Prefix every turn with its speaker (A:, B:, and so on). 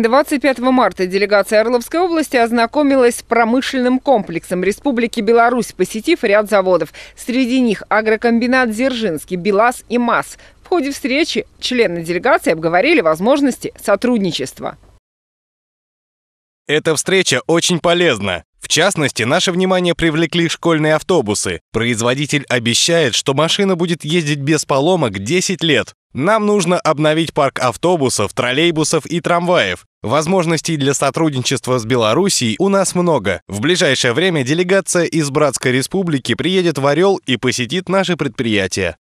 A: 25 марта делегация Орловской области ознакомилась с промышленным комплексом Республики Беларусь, посетив ряд заводов. Среди них агрокомбинат «Дзержинский», «БелАЗ» и «МАЗ». В ходе встречи члены делегации обговорили возможности сотрудничества.
B: Эта встреча очень полезна частности, наше внимание привлекли школьные автобусы. Производитель обещает, что машина будет ездить без поломок 10 лет. Нам нужно обновить парк автобусов, троллейбусов и трамваев. Возможностей для сотрудничества с Белоруссией у нас много. В ближайшее время делегация из Братской Республики приедет в Орел и посетит наши предприятия.